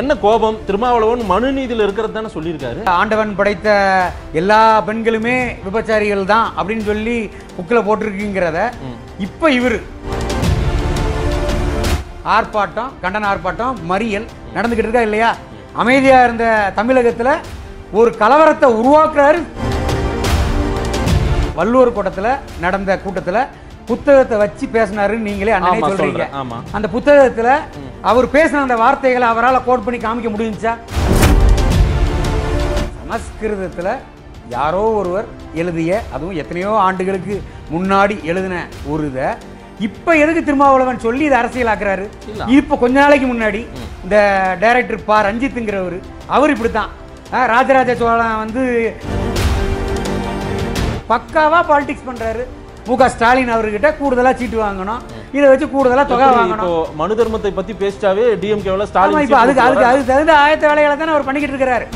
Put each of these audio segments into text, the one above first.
என்ன கோபம் திருமாவளவன் மனுநீதியில் இருக்கிறது தானே சொல்லியிருக்காரு ஆண்டவன் படைத்த எல்லா பெண்களுமே விபச்சாரிகள் தான் அப்படின்னு சொல்லி புக்கில் போட்டிருக்குங்கிறத இப்போ இவர் ஆர்ப்பாட்டம் கண்டன ஆர்ப்பாட்டம் மறியல் நடந்துக்கிட்டு இருக்கா இல்லையா அமைதியாக இருந்த தமிழகத்தில் ஒரு கலவரத்தை உருவாக்குறாரு வள்ளுவர் கூட்டத்தில் நடந்த கூட்டத்தில் புத்தகத்தை வச்சு பேசினாருன்னு நீங்களே சொல்றீங்க அந்த புத்தகத்துல அவர் பேசின அந்த வார்த்தைகளை அவரால் கோட் பண்ணி காமிக்க முடிஞ்சா சமஸ்கிருதத்துல யாரோ ஒருவர் எழுதிய அதுவும் எத்தனையோ ஆண்டுகளுக்கு முன்னாடி எழுதின ஒரு இதை இப்ப எதுக்கு திருமாவளவன் சொல்லி இதை அரசியலாக்குறாரு இப்ப கொஞ்ச நாளைக்கு முன்னாடி இந்த டைரக்டர் பா ரஞ்சித்ங்கிறவர் அவர் இப்படித்தான் ராஜராஜ சோழன் வந்து பக்காவா பாலிடிக்ஸ் பண்றாரு மு க ஸ்டாலின் அவர்கிட்ட கூடுதலா சீட்டு வாங்கணும் இதை வச்சு கூடுதலா தொகை வாங்கணும் மனு தர்மத்தை பத்தி பேசிட்டாவே டிஎம்கேவில் ஸ்டாலின் இப்போ அதுக்கு அதுக்கு அதுக்கு தகுந்த ஆயத்த வேலைகளை தானே அவர் பண்ணிக்கிட்டு இருக்கிறாரு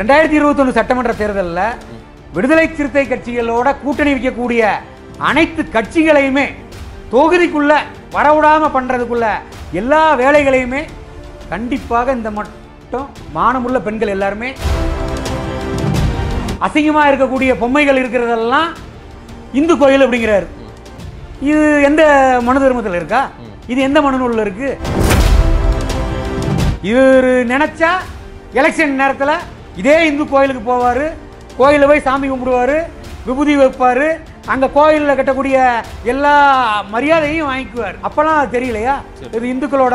ரெண்டாயிரத்தி இருபத்தொன்னு சட்டமன்ற தேர்தலில் விடுதலை சிறுத்தை கட்சிகளோட கூட்டணி வைக்கக்கூடிய அனைத்து கட்சிகளையுமே தொகுதிக்குள்ள வரவிடாம பண்றதுக்குள்ள எல்லா வேலைகளையுமே கண்டிப்பாக இந்த மட்டும் மானமுள்ள பெண்கள் எல்லாருமே அசிங்கமாக இருக்கக்கூடிய பொம்மைகள் இருக்கிறதெல்லாம் இந்து கோயில் அப்படிங்கிறாரு இது எந்த மனு தர்மத்தில் இருக்கா இது எந்த மனு நூலில் இருக்கு இவர் நினைச்சா எலெக்ஷன் நேரத்தில் இதே இந்து கோயிலுக்கு போவார் கோயிலில் போய் சாமி கும்பிடுவார் விபூதி வைப்பார் அங்கே கோயிலில் கட்டக்கூடிய எல்லா மரியாதையும் வாங்கிக்குவார் அப்போலாம் தெரியலையா இது இந்துக்களோட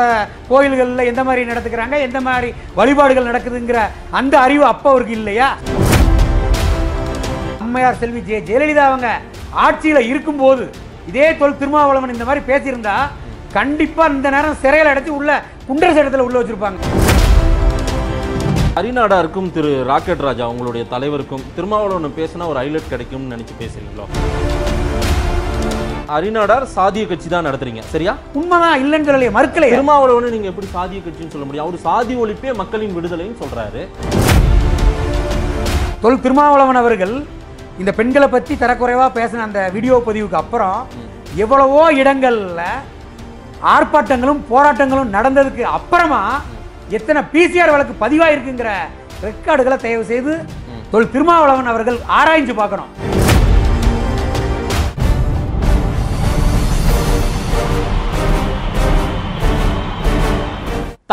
கோயில்களில் எந்த மாதிரி நடத்துக்கிறாங்க எந்த மாதிரி வழிபாடுகள் நடக்குதுங்கிற அந்த அறிவு அப்போ அவருக்கு இல்லையா அம்மையார் செல்வி ஜெய ஜெயலலிதா அவங்க ஆட்சியில் இருக்கும்போது இதே தொல் திருமாவளவன் இந்த மாதிரி பேசியிருந்தா கண்டிப்பாக இந்த நேரம் சிறையில் அடைச்சி உள்ள குண்டரசு இடத்துல உள்ள வச்சிருப்பாங்க ஹரிநாடாருக்கும் திரு ராக்கெட் ராஜா உங்களுடைய தலைவருக்கும் திருமாவளவன் பேசினா ஒரு ஹைலைட் கிடைக்கும்னு நினைச்சு பேசுறீங்களோ அரிநாடார் சாதிய கட்சி தான் நடத்துறீங்க சரியா உண்மைதான் இல்லைன்னு சொல்லலையே மறுக்கலை திருமாவளவன் நீங்க எப்படி சாதிய கட்சின்னு சொல்ல முடியும் அவர் சாதி ஒழிப்பே மக்களின் விடுதலைன்னு சொல்றாரு தொல் திருமாவளவன் அவர்கள் இந்த பெண்களை பற்றி தரக்குறைவாக பேசின அந்த வீடியோ பதிவுக்கு அப்புறம் எவ்வளவோ இடங்களில் ஆர்ப்பாட்டங்களும் போராட்டங்களும் நடந்ததுக்கு அப்புறமா எத்தனை பிசிஆர் வழக்கு இருக்குங்கிற ரெக்கார்டுகளை தயவு செய்து தொல் திருமாவளவன் அவர்கள் ஆராய்ஞ்சு பார்க்கணும்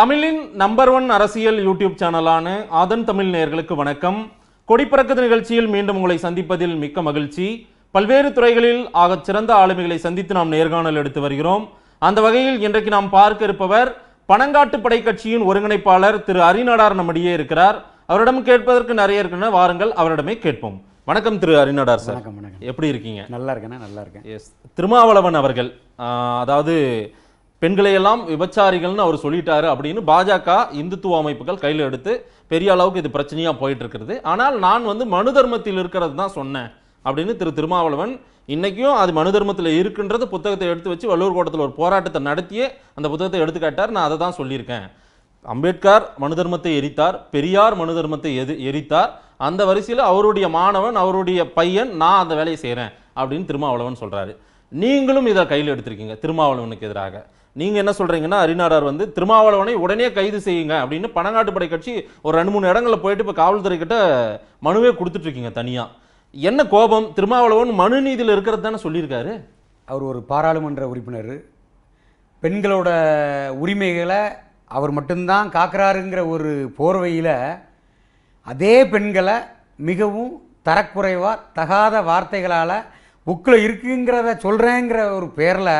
தமிழின் நம்பர் ஒன் அரசியல் யூடியூப் சேனலான ஆதன் தமிழ் நேர்களுக்கு வணக்கம் கொடிப்பறக்குது நிகழ்ச்சியில் மீண்டும் உங்களை சந்திப்பதில் மிக்க மகிழ்ச்சி பல்வேறு துறைகளில் ஆகச் சிறந்த ஆளுமைகளை சந்தித்து நாம் நேர்காணல் எடுத்து வருகிறோம் அந்த வகையில் இன்றைக்கு நாம் பார்க்க இருப்பவர் பனங்காட்டு படை கட்சியின் ஒருங்கிணைப்பாளர் திரு அரிநடார் நம்மிடையே இருக்கிறார் அவரிடம் கேட்பதற்கு நிறைய இருக்குன்னு வாருங்கள் அவரிடமே கேட்போம் வணக்கம் திரு அரிநடார் சார் எப்படி இருக்கீங்க நல்லா இருக்கேன் நல்லா இருக்கேன் எஸ் திருமாவளவன் அவர்கள் அதாவது பெண்களையெல்லாம் விபச்சாரிகள்னு அவர் சொல்லிட்டாரு அப்படின்னு பாஜக இந்துத்துவ அமைப்புகள் கையில் எடுத்து பெரிய அளவுக்கு இது பிரச்சனையாக போயிட்டு இருக்கிறது ஆனால் நான் வந்து மனு தர்மத்தில் இருக்கிறது தான் சொன்னேன் அப்படின்னு திரு திருமாவளவன் இன்றைக்கும் அது மனு தர்மத்தில் இருக்குன்றது புத்தகத்தை எடுத்து வச்சு வள்ளுவர் கோட்டத்தில் ஒரு போராட்டத்தை நடத்தியே அந்த புத்தகத்தை எடுத்துக்காட்டார் நான் அதை தான் சொல்லியிருக்கேன் அம்பேத்கர் மனு தர்மத்தை எரித்தார் பெரியார் மனு தர்மத்தை எது எரித்தார் அந்த வரிசையில் அவருடைய மாணவன் அவருடைய பையன் நான் அந்த வேலையை செய்கிறேன் அப்படின்னு திருமாவளவன் சொல்கிறாரு நீங்களும் இதை கையில் எடுத்திருக்கீங்க திருமாவளவனுக்கு எதிராக நீங்கள் என்ன சொல்கிறீங்கன்னா அரிநாடார் வந்து திருமாவளவனை உடனே கைது செய்யுங்க அப்படின்னு பனங்காட்டு படை கட்சி ஒரு ரெண்டு மூணு இடங்களில் போயிட்டு இப்போ காவல்துறை கிட்ட மனுவே கொடுத்துட்ருக்கீங்க தனியாக என்ன கோபம் திருமாவளவன் மனு நீதியில் இருக்கிறது தானே சொல்லியிருக்காரு அவர் ஒரு பாராளுமன்ற உறுப்பினர் பெண்களோட உரிமைகளை அவர் மட்டும்தான் காக்கிறாருங்கிற ஒரு போர்வையில் அதே பெண்களை மிகவும் தரக்குறைவாக தகாத வார்த்தைகளால் புக்கில் இருக்குங்கிறத சொல்கிறேங்கிற ஒரு பேரில்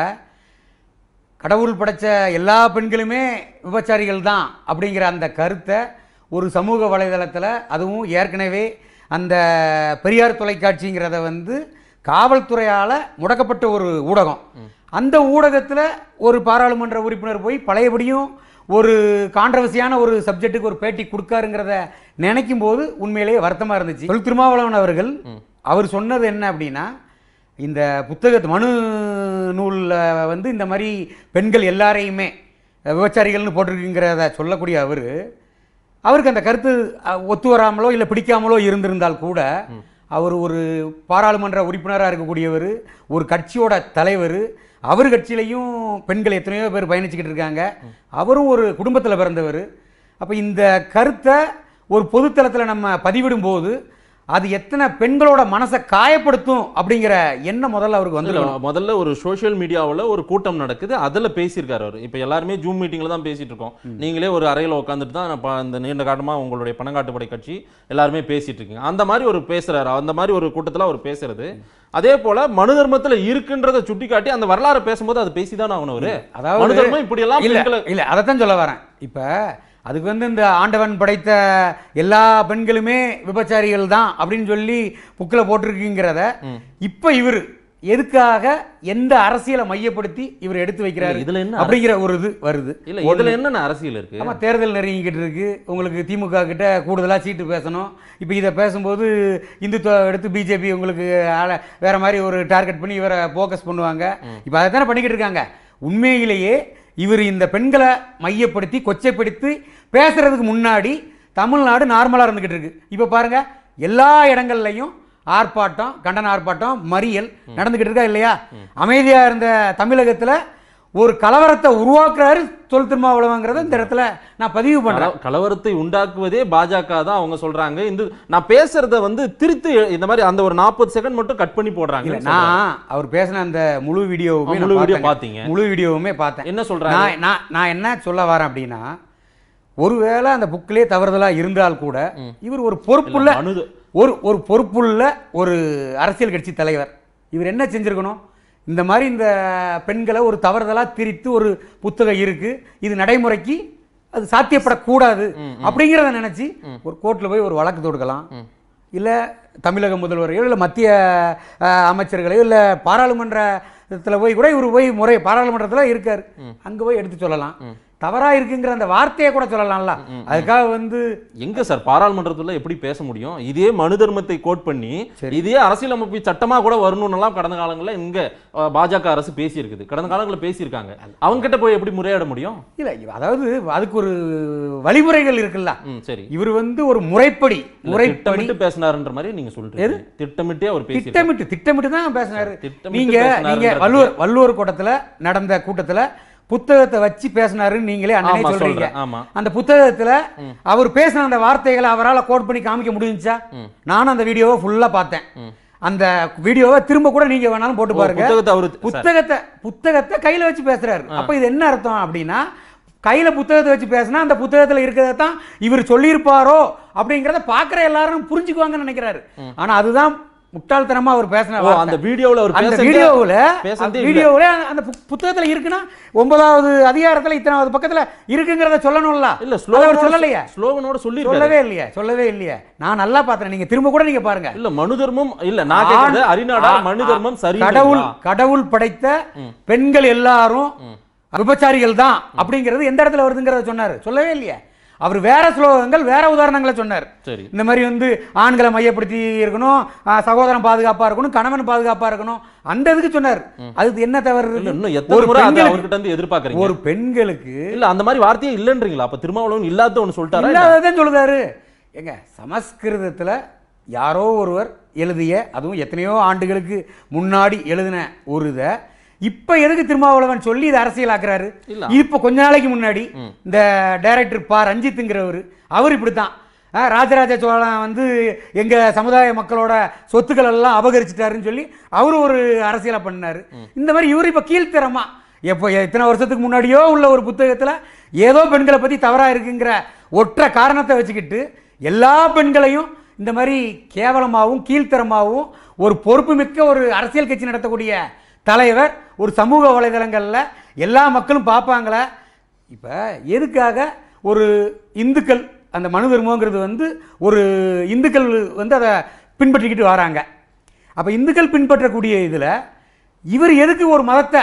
கடவுள் படைத்த எல்லா பெண்களுமே விபச்சாரிகள் தான் அப்படிங்கிற அந்த கருத்தை ஒரு சமூக வலைதளத்தில் அதுவும் ஏற்கனவே அந்த பெரியார் தொலைக்காட்சிங்கிறத வந்து காவல்துறையால் முடக்கப்பட்ட ஒரு ஊடகம் அந்த ஊடகத்தில் ஒரு பாராளுமன்ற உறுப்பினர் போய் பழையபடியும் ஒரு கான்ட்ரவர்சியான ஒரு சப்ஜெக்ட்டுக்கு ஒரு பேட்டி கொடுக்காருங்கிறத நினைக்கும் போது உண்மையிலேயே வருத்தமாக இருந்துச்சு தொழில் திருமாவளவன் அவர்கள் அவர் சொன்னது என்ன அப்படின்னா இந்த புத்தகத்தை மனு நூலில் வந்து இந்த மாதிரி பெண்கள் எல்லாரையுமே விபச்சாரிகள்னு போட்டிருக்குங்கிறத சொல்லக்கூடிய அவர் அவருக்கு அந்த கருத்து ஒத்து வராமலோ இல்லை பிடிக்காமலோ இருந்திருந்தால் கூட அவர் ஒரு பாராளுமன்ற உறுப்பினராக இருக்கக்கூடியவர் ஒரு கட்சியோட தலைவர் அவர் கட்சியிலையும் பெண்கள் எத்தனையோ பேர் பயணிச்சுக்கிட்டு இருக்காங்க அவரும் ஒரு குடும்பத்தில் பிறந்தவர் அப்போ இந்த கருத்தை ஒரு பொதுத்தளத்தில் நம்ம பதிவிடும்போது அது எத்தனை பெண்களோட மனசை காயப்படுத்தும் அப்படிங்கிற எண்ணம் முதல்ல அவருக்கு வந்து முதல்ல ஒரு சோஷியல் மீடியாவில் ஒரு கூட்டம் நடக்குது அதில் பேசியிருக்காரு அவர் இப்போ எல்லாருமே ஜூம் மீட்டிங்கில் தான் பேசிட்டு இருக்கோம் நீங்களே ஒரு அறையில் உட்காந்துட்டு தான் இந்த நீண்ட காலமாக உங்களுடைய பணங்காட்டுப்படை கட்சி எல்லாருமே பேசிட்டு இருக்கீங்க அந்த மாதிரி ஒரு பேசுறாரு அந்த மாதிரி ஒரு கூட்டத்தில் அவர் பேசுறது அதே போல மனு தர்மத்தில் இருக்குன்றதை சுட்டி காட்டி அந்த வரலாறு பேசும்போது அது பேசிதான் ஆகணும் அவர் அதாவது மனு தர்மம் இப்படி எல்லாம் இல்ல இல்ல அதைத்தான் சொல்ல வரேன் இப்போ அதுக்கு வந்து இந்த ஆண்டவன் படைத்த எல்லா பெண்களுமே விபச்சாரிகள் தான் அப்படின்னு சொல்லி புக்கில் போட்டிருக்குங்கிறத இப்போ இவர் எதுக்காக எந்த அரசியலை மையப்படுத்தி இவர் எடுத்து வைக்கிறாரு இதுல என்ன அப்படிங்கிற ஒரு இது வருது இல்ல இதுல என்னென்ன அரசியல் இருக்கு ஆமா தேர்தல் நெருங்கிக்கிட்டு இருக்கு உங்களுக்கு திமுக கிட்ட கூடுதலா சீட்டு பேசணும் இப்போ இதை பேசும்போது இந்துத்துவ எடுத்து பிஜேபி உங்களுக்கு வேற மாதிரி ஒரு டார்கெட் பண்ணி இவரை போக்கஸ் பண்ணுவாங்க இப்போ அதை தானே பண்ணிக்கிட்டு இருக்காங்க உண்மையிலேயே இவர் இந்த பெண்களை மையப்படுத்தி கொச்சைப்படுத்தி பேசுகிறதுக்கு முன்னாடி தமிழ்நாடு நார்மலாக இருந்துக்கிட்டு இருக்கு இப்போ பாருங்க எல்லா இடங்கள்லையும் ஆர்ப்பாட்டம் கண்டன ஆர்ப்பாட்டம் மறியல் நடந்துக்கிட்டு இருக்கா இல்லையா அமைதியாக இருந்த தமிழகத்தில் ஒரு கலவரத்தை உருவாக்குறாரு தொல் திருமாவளவங்கிறத இந்த இடத்துல நான் பதிவு பண்றேன் கலவரத்தை உண்டாக்குவதே பாஜக தான் அவங்க சொல்றாங்க இந்த நான் பேசுறத வந்து திருத்து இந்த மாதிரி அந்த ஒரு நாற்பது செகண்ட் மட்டும் கட் பண்ணி போடுறாங்க நான் அவர் பேசின அந்த முழு வீடியோவுமே முழு வீடியோ பார்த்தீங்க முழு வீடியோவுமே பார்த்தேன் என்ன சொல்றேன் நான் நான் என்ன சொல்ல வரேன் அப்படின்னா ஒருவேளை அந்த புக்கிலே தவறுதலாக இருந்தால் கூட இவர் ஒரு பொறுப்புள்ள ஒரு ஒரு பொறுப்புள்ள ஒரு அரசியல் கட்சி தலைவர் இவர் என்ன செஞ்சிருக்கணும் இந்த மாதிரி இந்த பெண்களை ஒரு தவறுதலாக திரித்து ஒரு புத்தகம் இருக்குது இது நடைமுறைக்கு அது சாத்தியப்படக்கூடாது அப்படிங்கிறத நினச்சி ஒரு கோர்ட்டில் போய் ஒரு வழக்கு தொடுக்கலாம் இல்லை தமிழக முதல்வரையோ இல்லை மத்திய அமைச்சர்களையோ இல்லை பாராளுமன்றத்தில் போய் கூட இவர் போய் முறை பாராளுமன்றத்தில் இருக்கார் அங்கே போய் எடுத்து சொல்லலாம் தவறாக இருக்குங்கிற அந்த வார்த்தையை கூட சொல்லலாம்ல அதுக்காக வந்து எங்க சார் பாராளுமன்றத்தில் எப்படி பேச முடியும் இதே மனு தர்மத்தை கோட் பண்ணி இதே அரசியலமைப்பு சட்டமாக கூட வரணும்னுலாம் கடந்த காலங்களில் இங்க பாஜக அரசு பேசியிருக்குது கடந்த காலங்களில் பேசியிருக்காங்க அவங்க கிட்ட போய் எப்படி முறையாட முடியும் இல்லை அதாவது அதுக்கு ஒரு வழிமுறைகள் இருக்குல்ல சரி இவர் வந்து ஒரு முறைப்படி முறைப்படி பேசினாருன்ற மாதிரி நீங்க சொல்றீங்க திட்டமிட்டே அவர் திட்டமிட்டு திட்டமிட்டு தான் பேசினாரு நீங்க நீங்க வள்ளுவர் வள்ளுவர் கூட்டத்தில் நடந்த கூட்டத்தில் புத்தகத்தை வச்சு பேசினாருன்னு நீங்களே சொல்றீங்க அந்த புத்தகத்துல அவர் பேசின அந்த வார்த்தைகளை அவரால் கோட் பண்ணி காமிக்க முடிஞ்சா நானும் அந்த வீடியோவை ஃபுல்லா பார்த்தேன் அந்த வீடியோவை திரும்ப கூட நீங்க வேணாலும் போட்டு பாருங்க புத்தகத்தை புத்தகத்தை கையில வச்சு பேசுறாரு அப்ப இது என்ன அர்த்தம் அப்படின்னா கையில புத்தகத்தை வச்சு பேசினா அந்த புத்தகத்துல இருக்கிறதான் இவர் சொல்லியிருப்பாரோ அப்படிங்கிறத பாக்குற எல்லாரும் புரிஞ்சுக்குவாங்கன்னு நினைக்கிறாரு ஆனா அதுதான் முட்டாள்தனமா அவர் பேசின அந்த வீடியோவில் அவர் அந்த வீடியோவில் அந்த வீடியோவில் அந்த புத்தகத்தில் இருக்குன்னா ஒன்பதாவது அதிகாரத்தில் இத்தனாவது பக்கத்தில் இருக்குங்கிறத சொல்லணும்ல இல்ல ஸ்லோகன் சொல்லலையா ஸ்லோகனோட சொல்லி சொல்லவே இல்லையா சொல்லவே இல்லையா நான் நல்லா பார்த்தேன் நீங்க திரும்ப கூட நீங்க பாருங்க இல்ல மனு தர்மம் இல்ல நான் கேட்குறது அரிநாடா மனு தர்மம் சரி கடவுள் கடவுள் படைத்த பெண்கள் எல்லாரும் விபச்சாரிகள் தான் அப்படிங்கிறது எந்த இடத்துல வருதுங்கிறத சொன்னாரு சொல்லவே இல்லையா அவர் வேற ஸ்லோகங்கள் வேற உதாரணங்களை சொன்னார் சரி இந்த மாதிரி வந்து ஆண்களை மையப்படுத்தி இருக்கணும் சகோதரன் பாதுகாப்பா இருக்கணும் கணவன் பாதுகாப்பா இருக்கணும் அந்த இதுக்கு சொன்னார் அது என்ன தவறு அவர்கிட்ட இருந்து எதிர்பார்க்கறீங்க ஒரு பெண்களுக்கு இல்ல அந்த மாதிரி வார்த்தையே இல்லைன்றீங்களா அப்ப திருமாவளவன் இல்லாத ஒன்று சொல்லிட்டாரு இல்லாததான் சொல்லுதாரு எங்க சமஸ்கிருதத்துல யாரோ ஒருவர் எழுதிய அதுவும் எத்தனையோ ஆண்டுகளுக்கு முன்னாடி எழுதின ஒரு இதை இப்போ எதுக்கு திருமாவளவன் சொல்லி இதை அரசியலாக்குறாரு இப்போ கொஞ்ச நாளைக்கு முன்னாடி இந்த டைரக்டர் பா ரஞ்சித்ங்கிறவர் அவர் இப்படி தான் ராஜராஜ சோழன் வந்து எங்கள் சமுதாய மக்களோட சொத்துக்கள் எல்லாம் அபகரிச்சிட்டாருன்னு சொல்லி அவரு ஒரு அரசியலை பண்ணாரு இந்த மாதிரி இவர் இப்போ கீழ்த்தரமா எப்போ இத்தனை வருஷத்துக்கு முன்னாடியோ உள்ள ஒரு புத்தகத்தில் ஏதோ பெண்களை பற்றி தவறாக இருக்குங்கிற ஒற்றை காரணத்தை வச்சுக்கிட்டு எல்லா பெண்களையும் இந்த மாதிரி கேவலமாகவும் கீழ்த்தரமாகவும் ஒரு பொறுப்புமிக்க ஒரு அரசியல் கட்சி நடத்தக்கூடிய தலைவர் ஒரு சமூக வலைதளங்களில் எல்லா மக்களும் பார்ப்பாங்களே இப்போ எதுக்காக ஒரு இந்துக்கள் அந்த மனு தர்மங்கிறது வந்து ஒரு இந்துக்கள் வந்து அதை பின்பற்றிக்கிட்டு வராங்க அப்போ இந்துக்கள் பின்பற்றக்கூடிய இதில் இவர் எதுக்கு ஒரு மதத்தை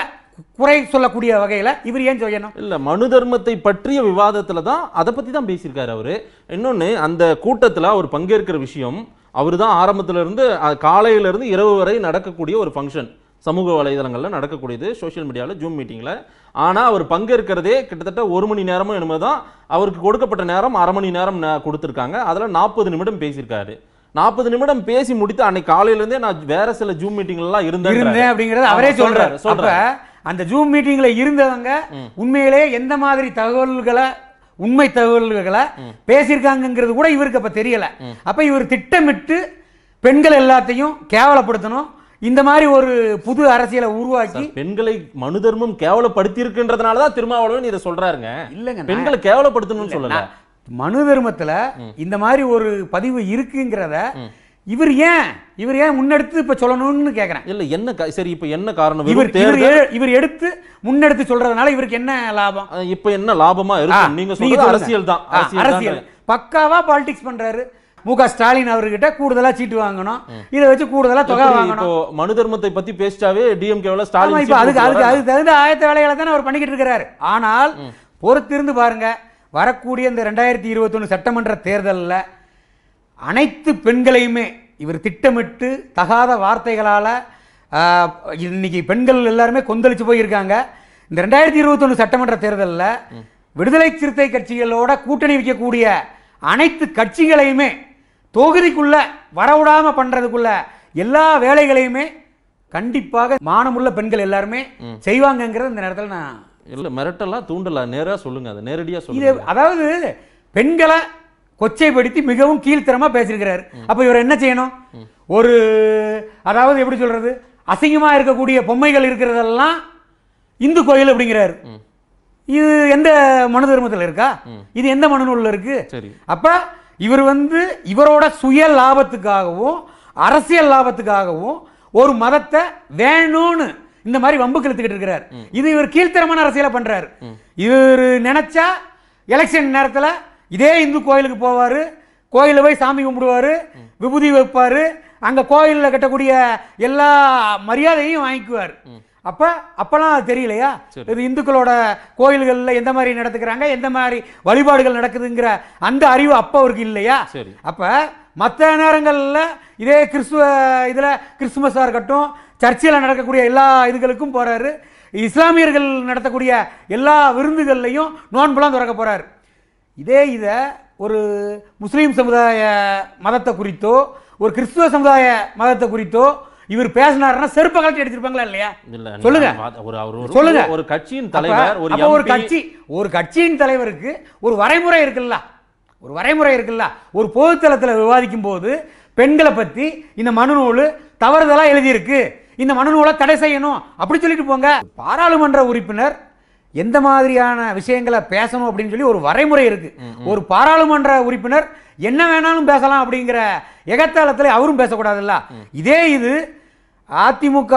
குறை சொல்லக்கூடிய வகையில் இவர் ஏன் செய்யணும் இல்லை மனு தர்மத்தை பற்றிய விவாதத்தில் தான் அதை பற்றி தான் பேசியிருக்காரு அவர் இன்னொன்று அந்த கூட்டத்தில் அவர் பங்கேற்கிற விஷயம் அவர் தான் ஆரம்பத்திலிருந்து காலையிலிருந்து இரவு வரை நடக்கக்கூடிய ஒரு ஃபங்க்ஷன் சமூக வலைதளங்களில் நடக்கக்கூடியது சோஷியல் மீடியாவில் ஜூம் மீட்டிங்கில் ஆனால் அவர் பங்கேற்கிறதே கிட்டத்தட்ட ஒரு மணி நேரமும் என்னமோ தான் அவருக்கு கொடுக்கப்பட்ட நேரம் அரை மணி நேரம் கொடுத்துருக்காங்க அதில் நாற்பது நிமிடம் பேசியிருக்காரு நாற்பது நிமிடம் பேசி முடித்து அன்னைக்கு காலையிலேருந்தே நான் வேற சில ஜூம் மீட்டிங்லாம் இருந்தேன் இருந்தேன் அப்படிங்கிறத அவரே சொல்றாரு சொல்ற அந்த ஜூம் மீட்டிங்கில் இருந்தவங்க உண்மையிலே எந்த மாதிரி தகவல்களை உண்மை தகவல்களை பேசியிருக்காங்கிறது கூட இவருக்கு அப்போ தெரியலை அப்போ இவர் திட்டமிட்டு பெண்கள் எல்லாத்தையும் கேவலப்படுத்தணும் இந்த மாதிரி ஒரு புது அரசியலை உருவாக்கி பெண்களை மனு தர்மம் கேவலப்படுத்தி இருக்குன்றதுனால தான் திருமாவளவன் இதை சொல்றாருங்க இல்லைங்க பெண்களை கேவலப்படுத்தணும்னு சொல்லல மனு தர்மத்துல இந்த மாதிரி ஒரு பதிவு இருக்குங்கிறத இவர் ஏன் இவர் ஏன் முன்னெடுத்து இப்ப சொல்லணும்னு கேக்குறேன் இல்ல என்ன சரி இப்ப என்ன காரணம் இவர் இவர் எடுத்து முன்னெடுத்து சொல்றதுனால இவருக்கு என்ன லாபம் இப்ப என்ன லாபமா இருக்கும் நீங்க சொல்றது அரசியல் தான் அரசியல் பக்காவா பாலிடிக்ஸ் பண்றாரு மு க ஸ்டாலின் அவர்கிட்ட கூடுதலா சீட்டு வாங்கணும் இதை வச்சு கூடுதலா தொகை வாங்கணும் மனு தர்மத்தை பத்தி பேசிட்டாவே டிஎம்கேல ஸ்டாலின் இப்போ அதுக்கு அதுக்கு அதுக்கு தகுந்த ஆயத்த வேலைகளை தானே அவர் பண்ணிக்கிட்டு இருக்கிறாரு ஆனால் பொறுத்திருந்து பாருங்க வரக்கூடிய இந்த ரெண்டாயிரத்தி இருபத்தொன்னு சட்டமன்ற தேர்தலில் அனைத்து பெண்களையுமே இவர் திட்டமிட்டு தகாத வார்த்தைகளால் இன்னைக்கு பெண்கள் எல்லாருமே கொந்தளிச்சு போயிருக்காங்க இந்த ரெண்டாயிரத்தி இருபத்தொன்னு சட்டமன்ற தேர்தலில் விடுதலை சிறுத்தை கட்சிகளோட கூட்டணி வைக்கக்கூடிய அனைத்து கட்சிகளையுமே தொகுதிக்குள்ளே வரவிடாமல் பண்ணுறதுக்குள்ள எல்லா வேலைகளையுமே கண்டிப்பாக மானமுள்ள பெண்கள் எல்லாருமே செய்வாங்கிறது இந்த நேரத்தில் நான் இல்லை மிரட்டலாம் தூண்டலாம் நேராக சொல்லுங்கள் அதை நேரடியாக சொல்லுங்க அதாவது பெண்களை கொச்சைப்படுத்தி மிகவும் கீழ்த்தரமாக பேசியிருக்கிறார் அப்போ இவர் என்ன செய்யணும் ஒரு அதாவது எப்படி சொல்கிறது அசிங்கமாக இருக்கக்கூடிய பொம்மைகள் இருக்கிறதெல்லாம் இந்து கோயில் அப்படிங்கிறாரு இது எந்த மனு தர்மத்தில் இருக்கா இது எந்த மனு இருக்கு சரி அப்போ இவர் வந்து இவரோட சுய லாபத்துக்காகவும் அரசியல் லாபத்துக்காகவும் ஒரு மதத்தை வேணும்னு இந்த மாதிரி வம்பு கிழத்துக்கிட்டு இருக்கிறார் இது இவர் கீழ்த்தரமான அரசியலை பண்றார் இவர் நினைச்சா எலெக்ஷன் நேரத்தில் இதே இந்து கோயிலுக்கு போவார் கோயிலில் போய் சாமி கும்பிடுவாரு விபூதி வைப்பார் அங்கே கோயிலில் கட்டக்கூடிய எல்லா மரியாதையும் வாங்கிக்குவார் அப்போ அப்போலாம் தெரியலையா இது இந்துக்களோட கோயில்களில் எந்த மாதிரி நடத்துக்கிறாங்க எந்த மாதிரி வழிபாடுகள் நடக்குதுங்கிற அந்த அறிவு அப்போ அவருக்கு இல்லையா அப்போ மற்ற நேரங்களில் இதே கிறிஸ்துவ இதில் கிறிஸ்துமஸாக இருக்கட்டும் சர்ச்சில் நடக்கக்கூடிய எல்லா இதுகளுக்கும் போகிறாரு இஸ்லாமியர்கள் நடத்தக்கூடிய எல்லா விருந்துகள்லையும் நோன்புலாம் திறக்க போகிறார் இதே இதை ஒரு முஸ்லீம் சமுதாய மதத்தை குறித்தோ ஒரு கிறிஸ்துவ சமுதாய மதத்தை குறித்தோ இவர் பேசினாருன்னா செருப்ப கலட்டி எடுத்திருப்பாங்களா இல்லையா சொல்லுங்க ஒரு சொல்லுங்க ஒரு கட்சியின் தலைவர் ஒரு ஒரு கட்சி ஒரு கட்சியின் தலைவருக்கு ஒரு வரைமுறை இருக்குல்ல ஒரு வரைமுறை இருக்குல்ல ஒரு பொதுத்தளத்தில் விவாதிக்கும் போது பெண்களை பற்றி இந்த மனுநூல் தவறுதலாக எழுதியிருக்கு இந்த மனுநூலை தடை செய்யணும் அப்படி சொல்லிட்டு போங்க பாராளுமன்ற உறுப்பினர் எந்த மாதிரியான விஷயங்களை பேசணும் அப்படின்னு சொல்லி ஒரு வரைமுறை இருக்கு ஒரு பாராளுமன்ற உறுப்பினர் என்ன வேணாலும் பேசலாம் அப்படிங்கிற எகத்தாளத்தில் அவரும் பேசக்கூடாதுல்ல இதே இது அதிமுக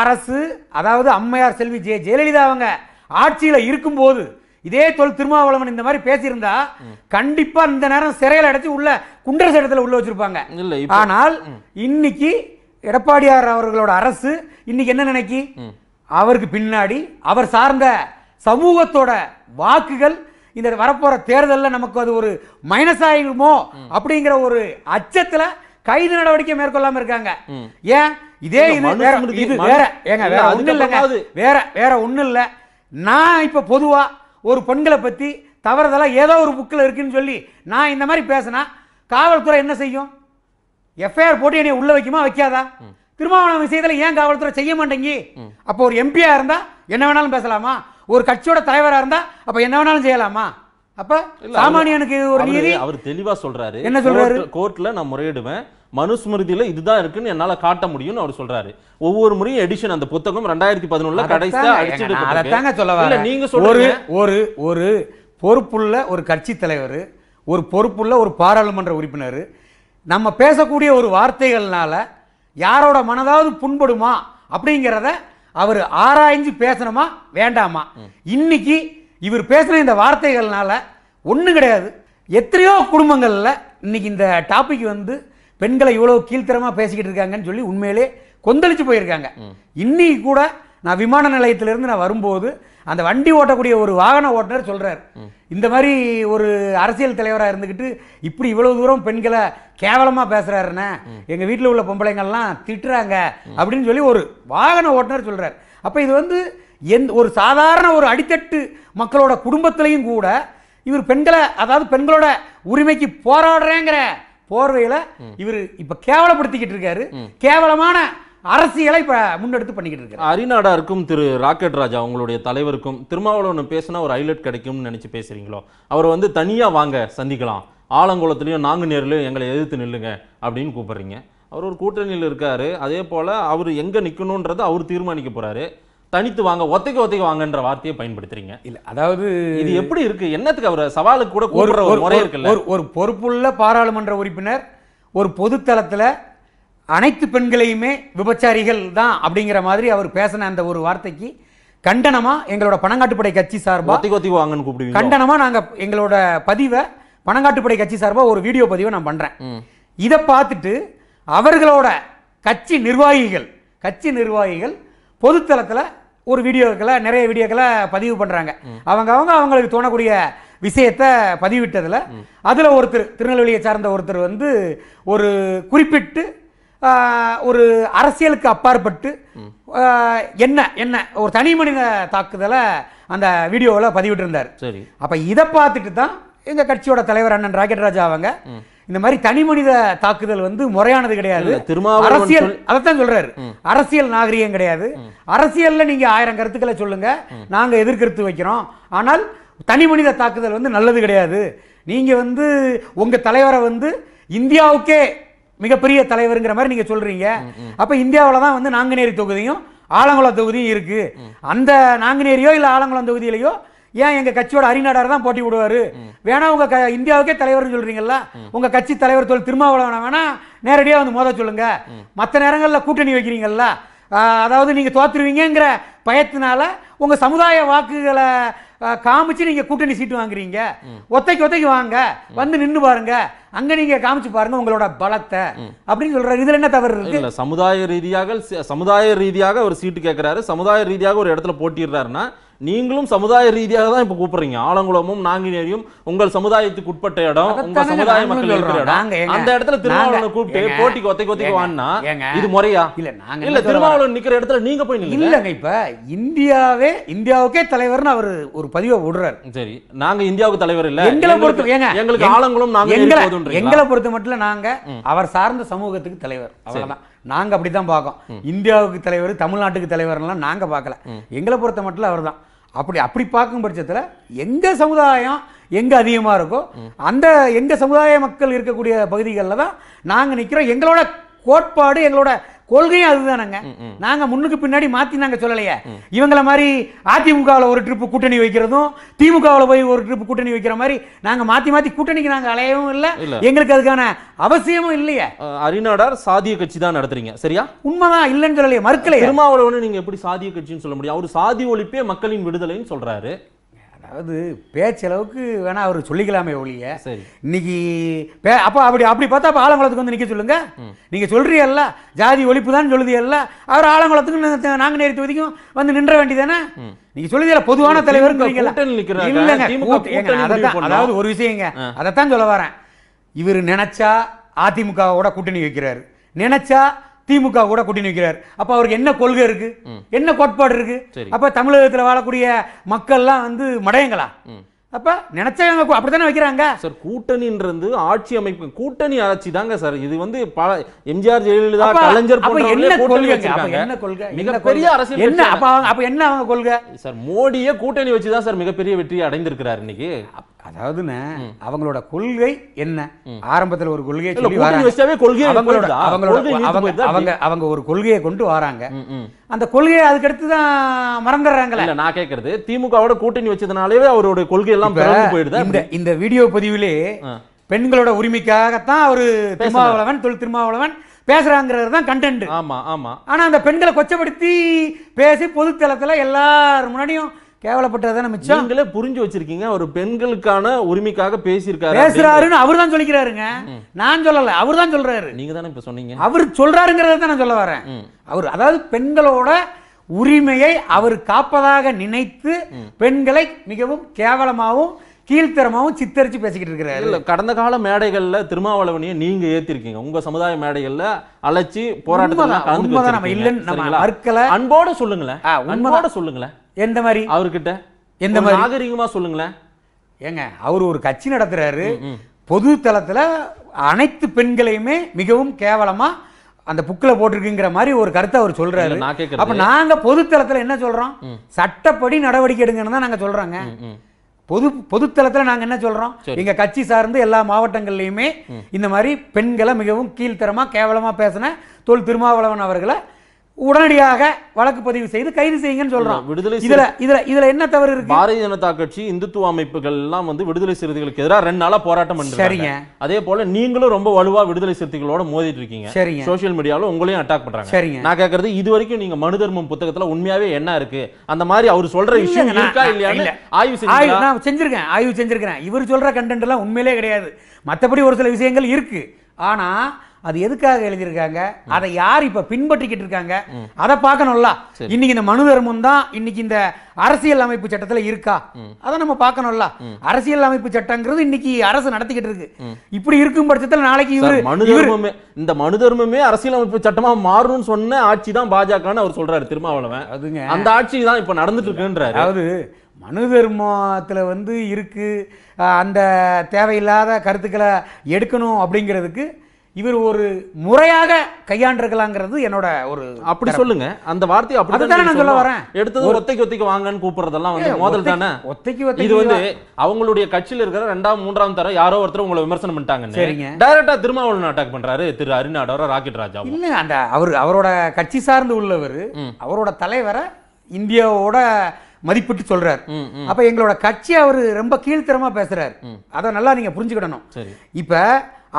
அரசு அதாவது அம்மையார் செல்வி ஜெய ஜெயலலிதா அவங்க ஆட்சியில் இருக்கும்போது இதே தொல் திருமாவளவன் இந்த மாதிரி பேசியிருந்தா கண்டிப்பா இந்த நேரம் சிறையில் அடைச்சு உள்ள குண்டரசு இடத்துல உள்ள வச்சிருப்பாங்க ஆனால் இன்னைக்கு எடப்பாடியார் அவர்களோட அரசு இன்னைக்கு என்ன நினைக்கி அவருக்கு பின்னாடி அவர் சார்ந்த சமூகத்தோட வாக்குகள் இந்த வரப்போகிற தேர்தலில் நமக்கு அது ஒரு மைனஸ் ஆகிடுமோ அப்படிங்கிற ஒரு அச்சத்தில் கைது நடவடிக்கை மேற்கொள்ளாம இருக்காங்க ஏன் இதே இது வேற இது வேற ஏங்க வேற ஒன்றும் இல்லைங்க வேற வேற ஒன்றும் இல்லை நான் இப்போ பொதுவாக ஒரு பெண்களை பற்றி தவறுதெல்லாம் ஏதோ ஒரு புக்கில் இருக்குன்னு சொல்லி நான் இந்த மாதிரி பேசினா காவல்துறை என்ன செய்யும் எஃப்ஐஆர் போட்டு என்னை உள்ள வைக்குமா வைக்காதா திருமாவளவன் விஷயத்தில் ஏன் காவல்துறை செய்ய மாட்டேங்கி அப்போ ஒரு எம்பியா இருந்தால் என்ன வேணாலும் பேசலாமா ஒரு கட்சியோட தலைவராக இருந்தால் அப்போ என்ன வேணாலும் செய்யலாமா அப்போ சாமானியனுக்கு ஒரு நீதி அவர் தெளிவாக சொல்கிறாரு என்ன சொல்றாரு கோர்ட்டில் நான் முறையிடுவேன் மனுஸ்மிருதியில இதுதான் இருக்குன்னு என்னால காட்ட முடியும்னு அவர் சொல்றாரு ஒவ்வொரு முறையும் எடிஷன் அந்த புத்தகம் ரெண்டாயிரத்தி பதினொன்னுல கடைசியா அடிச்சுட்டு அதை தாங்க சொல்ல நீங்க ஒரு ஒரு ஒரு பொறுப்புள்ள ஒரு கட்சி தலைவர் ஒரு பொறுப்புள்ள ஒரு பாராளுமன்ற உறுப்பினர் நம்ம பேசக்கூடிய ஒரு வார்த்தைகள்னால யாரோட மனதாவது புண்படுமா அப்படிங்கிறத அவர் ஆராய்ஞ்சு பேசணுமா வேண்டாமா இன்னைக்கு இவர் பேசின இந்த வார்த்தைகள்னால ஒன்றும் கிடையாது எத்தனையோ குடும்பங்களில் இன்னைக்கு இந்த டாபிக் வந்து பெண்களை இவ்வளோ கீழ்த்தரமாக பேசிக்கிட்டு இருக்காங்கன்னு சொல்லி உண்மையிலே கொந்தளிச்சு போயிருக்காங்க இன்னைக்கு கூட நான் விமான நிலையத்திலிருந்து நான் வரும்போது அந்த வண்டி ஓட்டக்கூடிய ஒரு வாகன ஓட்டுநர் சொல்கிறார் இந்த மாதிரி ஒரு அரசியல் தலைவராக இருந்துக்கிட்டு இப்படி இவ்வளவு தூரம் பெண்களை கேவலமாக பேசுகிறாருண்ணே எங்கள் வீட்டில் உள்ள பொம்பளைங்கள்லாம் திட்டுறாங்க அப்படின்னு சொல்லி ஒரு வாகன ஓட்டுநர் சொல்கிறார் அப்போ இது வந்து எந்த ஒரு சாதாரண ஒரு அடித்தட்டு மக்களோட குடும்பத்திலையும் கூட இவர் பெண்களை அதாவது பெண்களோட உரிமைக்கு போராடுறேங்கிற போர்வையில் இவர் இப்போ கேவலப்படுத்திக்கிட்டு இருக்காரு கேவலமான அரசியலை இப்போ முன்னெடுத்து பண்ணிக்கிட்டு இருக்கு அரிநாடா இருக்கும் திரு ராக்கெட் ராஜா அவங்களுடைய தலைவருக்கும் திருமாவளவன் பேசினா ஒரு ஹைலைட் கிடைக்கும்னு நினைச்சு பேசுகிறீங்களோ அவர் வந்து தனியாக வாங்க சந்திக்கலாம் ஆலங்குளத்துலையும் நாங்கள் நேரிலையும் எங்களை எதிர்த்து நில்லுங்க அப்படின்னு கூப்பிட்றீங்க அவர் ஒரு கூட்டணியில் இருக்கார் அதே போல அவர் எங்கே நிற்கணுன்றது அவர் தீர்மானிக்க போறாரு தனித்து வாங்க ஒத்தைக்கு ஒத்தைக்கு வாங்கன்ற வார்த்தையை பயன்படுத்துறீங்க இல்ல அதாவது இது எப்படி இருக்கு என்னத்துக்கு அவர் சவாலுக்கு கூட ஒரு முறை இருக்குல்ல ஒரு பொறுப்புள்ள பாராளுமன்ற உறுப்பினர் ஒரு பொதுத்தளத்தில் அனைத்து பெண்களையுமே விபச்சாரிகள் தான் அப்படிங்கிற மாதிரி அவர் பேசின அந்த ஒரு வார்த்தைக்கு கண்டனமா எங்களோட பணங்காட்டுப்படை கட்சி சார்பாக கண்டனமா நாங்க எங்களோட பதிவை பணங்காட்டுப்படை கட்சி சார்பாக ஒரு வீடியோ பதிவை நான் பண்றேன் இதை பார்த்துட்டு அவர்களோட கட்சி நிர்வாகிகள் கட்சி நிர்வாகிகள் பொதுத்தளத்தில் ஒரு வீடியோக்களை நிறைய வீடியோக்களை பதிவு பண்ணுறாங்க அவங்க அவங்க அவங்களுக்கு தோணக்கூடிய விஷயத்தை பதிவிட்டதில் அதில் ஒருத்தர் திருநெல்வேலியை சார்ந்த ஒருத்தர் வந்து ஒரு குறிப்பிட்டு ஒரு அரசியலுக்கு அப்பாற்பட்டு என்ன என்ன ஒரு தனி மனித தாக்குதலை அந்த வீடியோவில் பதிவிட்டிருந்தார் சரி அப்போ இதை பார்த்துட்டு தான் எங்கள் கட்சியோட தலைவர் அண்ணன் ராக்கெட் ராஜா அவங்க இந்த மாதிரி தனி மனித தாக்குதல் வந்து முறையானது கிடையாது அரசியல் அதைத்தான் சொல்றாரு அரசியல் நாகரிகம் கிடையாது அரசியல்ல நீங்க ஆயிரம் கருத்துக்களை சொல்லுங்க நாங்க எதிர்கருத்து வைக்கிறோம் ஆனால் தனி மனித தாக்குதல் வந்து நல்லது கிடையாது நீங்க வந்து உங்க தலைவரை வந்து இந்தியாவுக்கே மிகப்பெரிய தலைவருங்கிற மாதிரி நீங்கள் சொல்கிறீங்க அப்போ இந்தியாவில் தான் வந்து நாங்குநேரி தொகுதியும் ஆலங்குளம் தொகுதியும் இருக்குது அந்த நாங்குநேரியோ இல்லை ஆலங்குளம் தொகுதியிலையோ ஏன் எங்கள் கட்சியோட அரிநாடார் தான் போட்டி விடுவார் வேணா உங்கள் க இந்தியாவுக்கே தலைவர்னு சொல்றீங்கல்ல உங்கள் கட்சி தலைவர் தொழில் திருமாவளவனை வேணா நேரடியாக வந்து மோத சொல்லுங்கள் மற்ற நேரங்களில் கூட்டணி வைக்கிறீங்கல்ல அதாவது நீங்கள் தோத்துருவீங்கிற பயத்தினால உங்கள் சமுதாய வாக்குகளை காமிச்சு நீங்க கூட்டணி சீட்டு வாங்குறீங்க ஒத்தைக்கு ஒத்தைக்கு வாங்க வந்து நின்று பாருங்க அங்க நீங்க காமிச்சு பாருங்க உங்களோட பலத்தை அப்படின்னு சொல்றாரு இதுல என்ன தவறு இருக்கு சமுதாய ரீதியாக சமுதாய ரீதியாக ஒரு சீட்டு கேட்கிறாரு சமுதாய ரீதியாக ஒரு இடத்துல போட்டிடுறாருன்னா நீங்களும் சமுதாய ரீதியாக தான் இப்ப கூப்பிடுறீங்க ஆலங்குளமும் நாங்கினேரியும் உங்கள் சமுதாயத்துக்கு உட்பட்ட இடம் உங்க சமுதாய மக்கள் இருக்கிற இடம் அந்த இடத்துல திருமாவளவன் கூப்பிட்டு போட்டி கொத்தை ஒத்திக்கு வான்னா இது முறையா இல்ல நாங்க இல்ல திருமாவளவன் நிக்கிற இடத்துல நீங்க போய் இல்லங்க இப்ப இந்தியாவே இந்தியாவுக்கே தலைவர்னு அவர் ஒரு பதிவை விடுறாரு சரி நாங்க இந்தியாவுக்கு தலைவர் இல்ல எங்களை பொறுத்து எங்களுக்கு ஆலங்குளம் நாங்க எங்களை பொறுத்த மட்டும் நாங்க அவர் சார்ந்த சமூகத்துக்கு தலைவர் அவ்வளவுதான் நாங்கள் அப்படிதான் பார்க்கோம் இந்தியாவுக்கு தலைவர் தமிழ்நாட்டுக்கு தலைவர்லாம் நாங்கள் பார்க்கல எங்களை பொறுத்த மட்டும் அவர் தான் அப்படி அப்படி பார்க்கும் பட்சத்தில் எங்கள் சமுதாயம் எங்கே அதிகமாக இருக்கோ அந்த எங்கள் சமுதாய மக்கள் இருக்கக்கூடிய பகுதிகளில் தான் நாங்கள் நிற்கிறோம் எங்களோட கோட்பாடு எங்களோட கொள்கையும் அதுதானங்க நாங்க முன்னுக்கு பின்னாடி மாத்தி நாங்க சொல்லலையே இவங்கள மாதிரி அதிமுகவில் ஒரு ட்ரிப்பு கூட்டணி வைக்கிறதும் திமுகவில் போய் ஒரு ட்ரிப்பு கூட்டணி வைக்கிற மாதிரி நாங்க மாத்தி மாத்தி கூட்டணிக்கு நாங்க அலையவும் இல்லை எங்களுக்கு அதுக்கான அவசியமும் இல்லையே அரிநாடார் சாதிய கட்சி தான் நடத்துறீங்க சரியா உண்மைதான் இல்லைன்னு சொல்லலையே மறுக்கலை திருமாவளவன் நீங்க எப்படி சாதிய கட்சின்னு சொல்ல முடியும் அவர் சாதி ஒழிப்பே மக்களின் விடுதலைன்னு சொல்றாரு அதாவது பேச்சளவுக்கு வேணா அவர் சொல்லிக்கலாமே ஒழிய இன்னைக்கு அப்போ அப்படி அப்படி பார்த்தா அப்போ ஆலங்குளத்துக்கு வந்து நிற்க சொல்லுங்க நீங்க சொல்றீல்ல ஜாதி ஒழிப்பு தான் சொல்லுதியல்ல அவர் ஆலங்குளத்துக்கு நாங்க நேரி வரைக்கும் வந்து நின்ற வேண்டியதானே நீங்க சொல்லுதியல்ல பொதுவான தலைவர் அதாவது ஒரு விஷயங்க அதைத்தான் சொல்ல வரேன் இவர் நினைச்சா அதிமுகவோட கூட்டணி வைக்கிறாரு நினைச்சா திமுக கூட கூட்டி நிற்கிறார் அப்ப அவருக்கு என்ன கொள்கை இருக்கு என்ன கோட்பாடு இருக்கு அப்ப தமிழகத்தில் வாழக்கூடிய மக்கள்லாம் வந்து மடையங்களா அப்ப நினைச்சவங்க அப்படி வைக்கிறாங்க சார் கூட்டணின்றது ஆட்சி அமைப்பு கூட்டணி ஆட்சி தாங்க சார் இது வந்து பல எம்ஜிஆர் ஜெயலலிதா கலைஞர் என்ன கொள்கை என்ன கொள்கை மிகப்பெரிய அரசியல் என்ன அப்ப அப்ப என்ன அவங்க கொள்கை சார் மோடியே கூட்டணி வச்சு தான் சார் மிகப்பெரிய வெற்றி அடைந்திருக்கிறார் இன்னைக்கு அதாவது அவங்களோட கொள்கை என்ன ஆரம்பத்துல ஒரு கொள்கையை சொல்லி வராங்க அவங்களோட அவங்களோட அவங்க அவங்க ஒரு கொள்கையை கொண்டு வராங்க அந்த கொள்கையை அதுக்கடுத்து தான் மறந்துடுறாங்களே இல்லை நான் கேட்கறது திமுகவோட கூட்டணி வச்சதுனாலே அவருடைய கொள்கை எல்லாம் போயிடுது இந்த இந்த வீடியோ பதிவிலே பெண்களோட உரிமைக்காகத்தான் அவரு திருமாவளவன் தொல் திருமாவளவன் பேசுறாங்கிறது தான் கண்டென்ட் ஆமா ஆமா ஆனா அந்த பெண்களை கொச்சப்படுத்தி பேசி பொது தளத்துல முன்னாடியும் கேவலப்பட்டதான மிச்சம் நீங்களே புரிஞ்சு வச்சிருக்கீங்க ஒரு பெண்களுக்கான உரிமைக்காக பேசியிருக்காரு பேசுறாருன்னு அவர் தான் சொல்லிக்கிறாருங்க நான் சொல்லல அவர் தான் சொல்றாரு நீங்க தானே இப்ப சொன்னீங்க அவர் சொல்றாருங்கிறத தான் நான் சொல்ல வரேன் அவர் அதாவது பெண்களோட உரிமையை அவர் காப்பதாக நினைத்து பெண்களை மிகவும் கேவலமாகவும் கீழ்த்தரமாகவும் சித்தரிச்சு பேசிக்கிட்டு இருக்கிறாரு இல்லை கடந்த கால மேடைகளில் திருமாவளவனையை நீங்கள் ஏற்றிருக்கீங்க உங்கள் சமுதாய மேடைகளில் அழைச்சி போராட்டத்தில் நம்ம இல்லைன்னு நம்ம அன்போட சொல்லுங்களேன் சொல்லுங்களேன் எந்த மாதிரி அவர்கிட்ட எந்த மாதிரி நாகரிகமாக சொல்லுங்களேன் ஏங்க அவர் ஒரு கட்சி நடத்துறாரு பொது தளத்தில் அனைத்து பெண்களையுமே மிகவும் கேவலமாக அந்த புக்கில் போட்டிருக்குங்கிற மாதிரி ஒரு கருத்தை அவர் சொல்றாரு அப்ப நாங்க பொதுத்தளத்துல என்ன சொல்றோம் சட்டப்படி நடவடிக்கை எடுங்கன்னு தான் நாங்க சொல்றாங்க பொது பொதுத்தளத்தில் நாங்கள் என்ன சொல்கிறோம் எங்கள் கட்சி சார்ந்து எல்லா மாவட்டங்கள்லையுமே இந்த மாதிரி பெண்களை மிகவும் கீழ்த்தரமாக கேவலமாக பேசின தொல் திருமாவளவன் அவர்களை உடனடியாக வழக்கு பதிவு செய்து கைது செய்யுங்கன்னு சொல்றான் விடுதலை இதுல இதுல என்ன தவறு இருக்கு பாரதிய ஜனதா கட்சி இந்துத்துவ அமைப்புகள் எல்லாம் வந்து விடுதலை சிறுத்தைகளுக்கு எதிராக ரெண்டு நாளா போராட்டம் சரிங்க அதே போல நீங்களும் ரொம்ப வலுவா விடுதலை சிறுத்தைகளோட மோதிட்டு இருக்கீங்க சரிங்க சோசியல் மீடியால உங்களையும் அட்டாக் பண்றாங்க சரிங்க நான் கேக்குறது இது வரைக்கும் நீங்க மனு தர்மம் புத்தகத்துல உண்மையாவே என்ன இருக்கு அந்த மாதிரி அவர் சொல்ற இஷ்யூ இருக்கா இல்லையா ஆய்வு செஞ்சு நான் செஞ்சிருக்கேன் ஆய்வு செஞ்சிருக்கிறேன் இவர் சொல்ற கண்டென்ட் எல்லாம் உண்மையிலே கிடையாது மற்றபடி ஒரு சில விஷயங்கள் இருக்கு ஆனா அது எதுக்காக எழுதியிருக்காங்க அதை யார் இப்ப பின்பற்றிக்கிட்டு இருக்காங்க அதை பார்க்கணும்ல இன்னைக்கு இந்த மனு தர்மம் தான் இன்னைக்கு இந்த அரசியல் அமைப்பு சட்டத்துல இருக்கா அதை நம்ம பார்க்கணும்ல அரசியல் அமைப்பு சட்டங்கிறது இன்னைக்கு அரசு நடத்திக்கிட்டு இருக்கு இப்படி இருக்கும் பட்சத்துல நாளைக்கு இவரு மனு தர்மமே இந்த மனு தர்மமே அரசியல் அமைப்பு சட்டமா மாறணும்னு சொன்ன ஆட்சி தான் பாஜகன்னு அவர் சொல்றாரு திருமாவளவன் அதுங்க அந்த ஆட்சி தான் இப்ப நடந்துட்டு இருக்குன்றாரு அதாவது மனு தர்மத்தில் வந்து இருக்கு அந்த தேவையில்லாத கருத்துக்களை எடுக்கணும் அப்படிங்கிறதுக்கு இவர் ஒரு முறையாக கையாண்டிருக்கலாங்கிறது என்னோட ஒரு அப்படி சொல்லுங்க அந்த வார்த்தையை அப்படி தானே நான் சொல்ல வரேன் எடுத்தது ஒத்தைக்கு ஒத்தைக்கு வாங்கன்னு கூப்பிடுறதெல்லாம் வந்து மோதல் தானே ஒத்தைக்கு ஒத்தைக்கு இது வந்து அவங்களுடைய கட்சியில் இருக்கிற ரெண்டாம் மூன்றாம் தர யாரோ ஒருத்தர் உங்களை விமர்சனம் பண்ணிட்டாங்க சரிங்க டைரக்டா திருமாவளவன் அட்டாக் பண்றாரு திரு அரிநாடோர ராக்கெட் ராஜா இல்ல அந்த அவர் அவரோட கட்சி சார்ந்து உள்ளவர் அவரோட தலைவரை இந்தியாவோட மதிப்பிட்டு சொல்றாரு அப்ப எங்களோட கட்சி அவர் ரொம்ப கீழ்த்தரமா பேசுறாரு அதை நல்லா நீங்க புரிஞ்சுக்கிடணும் இப்ப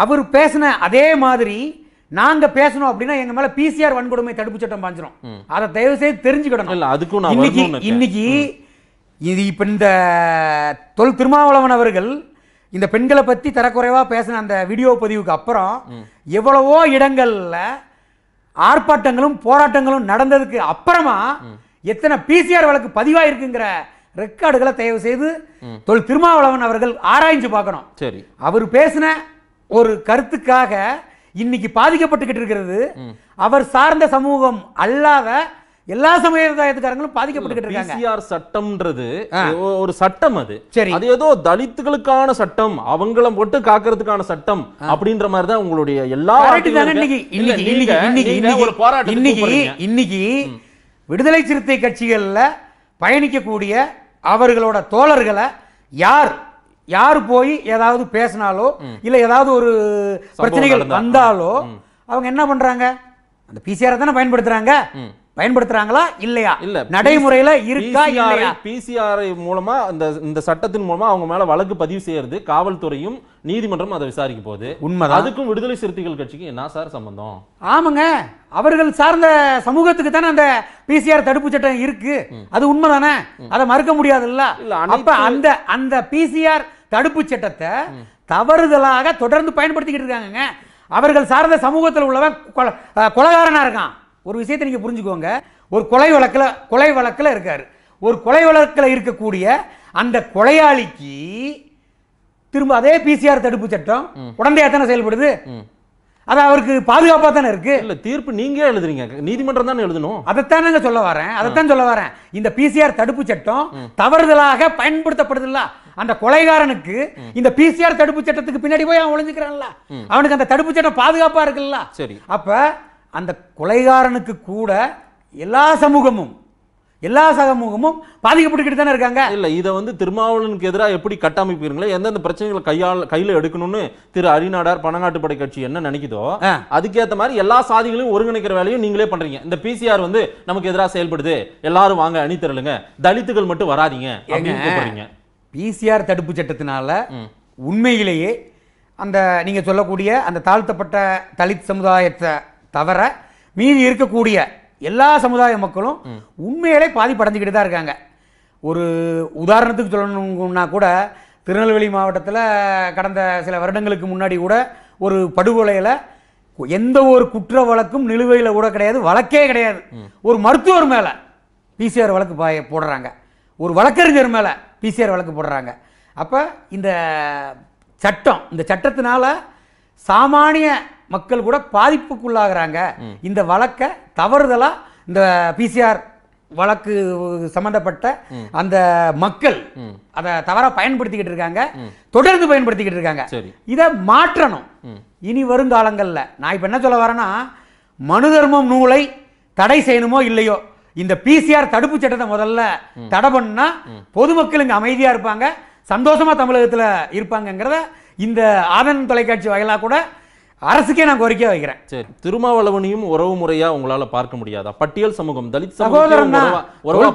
அவர் பேசின அதே மாதிரி நாங்க பேசணும் அப்படின்னா எங்க மேல பிசிஆர் வன்கொடுமை தடுப்பு சட்டம் பாஞ்சிரும் அதை தயவு செய்து தெரிஞ்சுக்கிடணும் இன்னைக்கு இது இப்ப இந்த தொல் திருமாவளவன் அவர்கள் இந்த பெண்களை பத்தி தரக்குறைவா பேசின அந்த வீடியோ பதிவுக்கு அப்புறம் எவ்வளவோ இடங்கள்ல ஆர்ப்பாட்டங்களும் போராட்டங்களும் நடந்ததுக்கு அப்புறமா எத்தனை பிசிஆர் வழக்கு பதிவாயிருக்குங்கிற ரெக்கார்டுகளை தயவு செய்து தொல் திருமாவளவன் அவர்கள் ஆராய்ஞ்சு பார்க்கணும் சரி அவர் பேசின ஒரு கருத்துக்காக இன்னைக்கு பாதிக்கப்பட்டுக்கிட்டு இருக்கிறது அவர் சார்ந்த சமூகம் அல்லாத எல்லா சமுதாயத்துக்காரங்களும் பாதிக்கப்பட்டு இருக்காங்க சட்டம்ன்றது ஒரு சட்டம் அது சரி அது ஏதோ தலித்துகளுக்கான சட்டம் அவங்கள மட்டும் காக்கிறதுக்கான சட்டம் அப்படின்ற மாதிரி தான் உங்களுடைய எல்லா இன்னைக்கு இன்னைக்கு விடுதலை சிறுத்தை கட்சிகள்ல பயணிக்கக்கூடிய அவர்களோட தோழர்களை யார் யார் போய் ஏதாவது பேசினாலோ இல்லை ஏதாவது ஒரு பிரச்சனைகள் வந்தாலோ அவங்க என்ன பண்றாங்க அந்த பிசிஆர் தானே பயன்படுத்துறாங்க பயன்படுத்துறாங்களா இல்லையா இல்ல நடைமுறையில இருக்கா இல்லையா பிசிஆர் மூலமா அந்த இந்த சட்டத்தின் மூலமா அவங்க மேல வழக்கு பதிவு செய்யறது காவல்துறையும் நீதிமன்றம் அதை விசாரிக்க போகுது உண்மை அதுக்கும் விடுதலை சிறுத்தைகள் கட்சிக்கு என்ன சார் சம்பந்தம் ஆமாங்க அவர்கள் சார்ந்த சமூகத்துக்கு தானே அந்த பிசிஆர் தடுப்பு சட்டம் இருக்கு அது உண்மைதானே அதை மறுக்க முடியாதுல்ல அப்ப அந்த அந்த பிசிஆர் தடுப்பு சட்டத்தை தவறுதலாக தொடர்ந்து பயன்படுத்திக்கிட்டு இருக்காங்க அவர்கள் சார்ந்த சமூகத்தில் உள்ளவன் கொலகாரனாக இருக்கான் ஒரு விஷயத்தை நீங்கள் புரிஞ்சுக்கோங்க ஒரு கொலை வழக்கில் கொலை வழக்கில் இருக்கார் ஒரு கொலை வழக்கில் இருக்கக்கூடிய அந்த கொலையாளிக்கு திரும்ப அதே பிசிஆர் தடுப்பு சட்டம் உடனே எத்தனை செயல்படுது அது அவருக்கு பாதுகாப்பாக தானே இருக்கு இல்லை தீர்ப்பு நீங்களே எழுதுறீங்க நீதிமன்றம் தானே எழுதணும் அதைத்தானங்க சொல்ல வரேன் அதைத்தான் சொல்ல வரேன் இந்த பிசிஆர் தடுப்பு சட்டம் தவறுதலாக பயன்படுத்தப்படுதில்ல அந்த கொலைகாரனுக்கு இந்த பிசிஆர் தடுப்பு சட்டத்துக்கு பின்னாடி போய் அவன் ஒளிஞ்சுக்கிறான்ல அவனுக்கு அந்த தடுப்பு சட்டம் பாதுகாப்பாக இருக்குல்ல சரி அப்ப அந்த கொலைகாரனுக்கு கூட எல்லா சமூகமும் எல்லா சகமுகமும் பாதிக்கப்பட்டுக்கிட்டு தானே இருக்காங்க இல்லை இதை வந்து திருமாவளனுக்கு எதிராக எப்படி கட்டமைப்பீங்களா எந்தெந்த பிரச்சனைகளை கையால் கையில் எடுக்கணும்னு திரு அரிநாடார் பணநாட்டுப்படை கட்சி என்ன நினைக்குதோ அதுக்கேற்ற மாதிரி எல்லா சாதிகளையும் ஒருங்கிணைக்கிற வேலையும் நீங்களே பண்ணுறீங்க இந்த பிசிஆர் வந்து நமக்கு எதிராக செயல்படுது எல்லாரும் வாங்க அணி தரலுங்க தலித்துகள் மட்டும் வராதிங்க அப்படின்னு பிசிஆர் தடுப்பு சட்டத்தினால உண்மையிலேயே அந்த நீங்கள் சொல்லக்கூடிய அந்த தாழ்த்தப்பட்ட தலித் சமுதாயத்தை தவிர மீதி இருக்கக்கூடிய எல்லா சமுதாய மக்களும் உண்மையிலே பாதிப்படைஞ்சிக்கிட்டு தான் இருக்காங்க ஒரு உதாரணத்துக்கு சொல்லணும்னா கூட திருநெல்வேலி மாவட்டத்தில் கடந்த சில வருடங்களுக்கு முன்னாடி கூட ஒரு படுகொலையில் எந்த ஒரு குற்ற வழக்கும் நிலுவையில் கூட கிடையாது வழக்கே கிடையாது ஒரு மருத்துவர் மேலே பிசிஆர் வழக்கு போடுறாங்க ஒரு வழக்கறிஞர் மேலே பிசிஆர் வழக்கு போடுறாங்க அப்போ இந்த சட்டம் இந்த சட்டத்தினால சாமானிய மக்கள் கூட பாதிப்புக்குள்ளாகிறாங்க இந்த வழக்கை தவறுதலாக இந்த பிசிஆர் வழக்கு சம்பந்தப்பட்ட அந்த மக்கள் அதை தவறாக பயன்படுத்திக்கிட்டு இருக்காங்க தொடர்ந்து பயன்படுத்திக்கிட்டு இருக்காங்க இதை மாற்றணும் இனி வருங்காலங்களில் நான் இப்போ என்ன சொல்ல வரேன்னா மனு தர்மம் நூலை தடை செய்யணுமோ இல்லையோ இந்த பிசிஆர் தடுப்பு சட்டத்தை முதல்ல தடை பண்ணா பொதுமக்கள் இங்கே அமைதியாக இருப்பாங்க சந்தோஷமாக தமிழகத்தில் இருப்பாங்கங்கிறத இந்த ஆதன் தொலைக்காட்சி வாயிலாக கூட அரசுக்கே நான் கோரிக்கையா வைக்கிறேன் சரி திருமாவளவனையும் உறவு முறையா உங்களால பார்க்க முடியாதா பட்டியல் சமூகம் தலித் சகோதரன் தான்